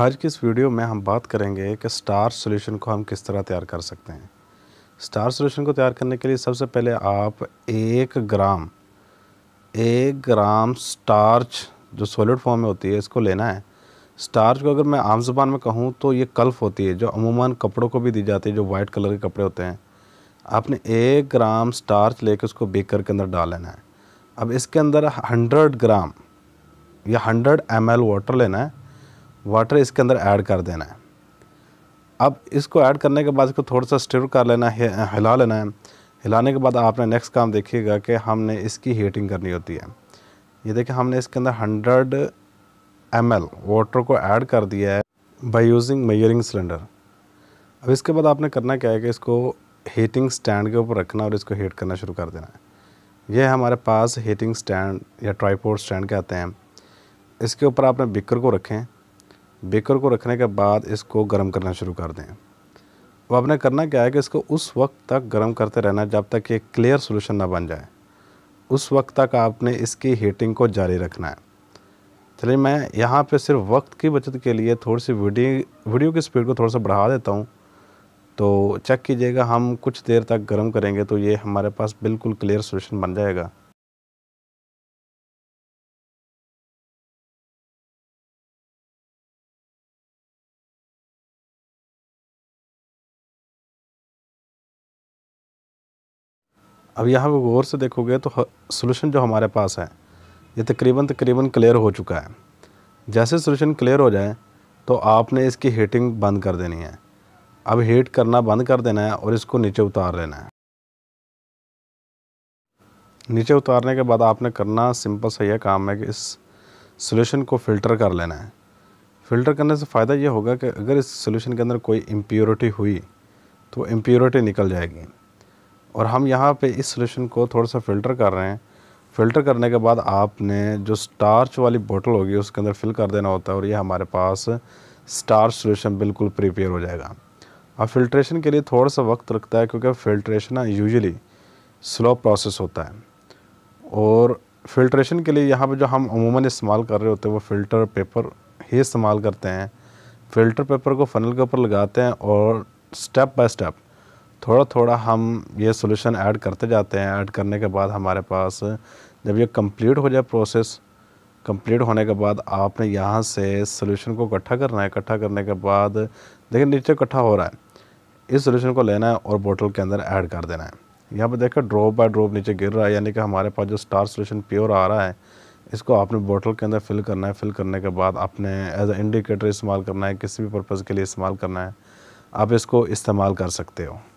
आज की इस वीडियो में हम बात करेंगे कि स्टार सॉल्यूशन को हम किस तरह तैयार कर सकते हैं स्टार सॉल्यूशन को तैयार करने के लिए सबसे पहले आप एक ग्राम एक ग्राम स्टार्च जो सॉलिड फॉर्म में होती है इसको लेना है स्टार्च को अगर मैं आम जबान में कहूँ तो ये कल्फ होती है जो अमूमन कपड़ों को भी दी जाती है जो वाइट कलर के कपड़े होते हैं आपने एक ग्राम स्टार्च कर उसको बेकर के अंदर डाल लेना है अब इसके अंदर हंड्रेड ग्राम या हंड्रेड एम वाटर लेना है वाटर इसके अंदर ऐड कर देना है अब इसको ऐड करने के बाद इसको थोड़ा सा स्टिर कर लेना है हिला लेना है हिलाने के बाद आपने नेक्स्ट काम देखिएगा कि हमने इसकी हीटिंग करनी होती है ये देखिए हमने इसके अंदर हंड्रेड एम वाटर को ऐड कर दिया है बाई यूजिंग मेयरिंग सिलेंडर अब इसके बाद आपने करना क्या है कि इसको हीटिंग स्टैंड के ऊपर रखना और इसको हीट करना शुरू कर देना है यह हमारे पास हीटिंग स्टैंड या ट्राईपोर्ट स्टैंड के आते हैं इसके ऊपर आपने बिकर को रखें बेकर को रखने के बाद इसको गर्म करना शुरू कर दें अब आपने करना क्या है कि इसको उस वक्त तक गर्म करते रहना जब तक ये क्लियर सोल्यूशन ना बन जाए उस वक्त तक आपने इसकी हीटिंग को जारी रखना है चलिए मैं यहाँ पे सिर्फ वक्त की बचत के लिए थोड़ी सी वीडियो वीडियो की स्पीड को थोड़ा सा बढ़ा देता हूँ तो चेक कीजिएगा हम कुछ देर तक गर्म करेंगे तो ये हमारे पास बिल्कुल क्लियर सोल्यूशन बन जाएगा अब यहाँ पर गौर से देखोगे तो सोल्यूशन जो हमारे पास है ये तकरीबन तकरीबन क्लियर हो चुका है जैसे सोल्यूशन क्लियर हो जाए तो आपने इसकी हीटिंग बंद कर देनी है अब हीट करना बंद कर देना है और इसको नीचे उतार लेना है नीचे उतारने के बाद आपने करना सिंपल सा यह काम है कि इस सोल्यूशन को फ़िल्टर कर लेना है फ़िल्टर करने से फ़ायदा ये होगा कि अगर इस सोल्यूशन के अंदर कोई इम्प्योरिटी हुई तो इम्प्योरिटी निकल जाएगी और हम यहाँ पे इस सोल्यूशन को थोड़ा सा फ़िल्टर कर रहे हैं फ़िल्टर करने के बाद आपने जो स्टार्च वाली बोतल होगी उसके अंदर फिल कर देना होता है और ये हमारे पास स्टार्च सोल्यूशन बिल्कुल प्रिपेयर हो जाएगा अब फिल्ट्रेशन के लिए थोड़ा सा वक्त लगता है क्योंकि फिल्ट्रेशन यूजली स्लो प्रोसेस होता है और फिल्ट्रेशन के लिए यहाँ पर जो हम अमूमन इस्तेमाल कर रहे होते हैं वो फ़िल्टर पेपर ही इस्तेमाल करते हैं फ़िल्टर पेपर को फनल के ऊपर लगाते हैं और स्टेप बाय स्टेप थोड़ा थोड़ा हम ये सोल्यूशन ऐड करते जाते हैं ऐड करने के बाद हमारे पास जब ये कंप्लीट हो जाए प्रोसेस कंप्लीट होने के बाद आपने यहाँ से सोल्यूशन को इकट्ठा करना है इकट्ठा करने के बाद देखिए नीचे इकट्ठा हो रहा है इस सोल्यूशन को लेना है और बोतल के अंदर ऐड कर देना है यहाँ पर देखा ड्रॉप बाय ड्रॉप नीचे गिर रहा है यानी कि हमारे पास जो स्टार सोल्यूशन प्योर आ रहा है इसको आपने बोतल के अंदर फिल करना है फिल करने के बाद आपने एज ए इंडिकेटर इस्तेमाल करना है किसी भी पर्पज़ के लिए इस्तेमाल करना है आप इसको इस्तेमाल कर सकते हो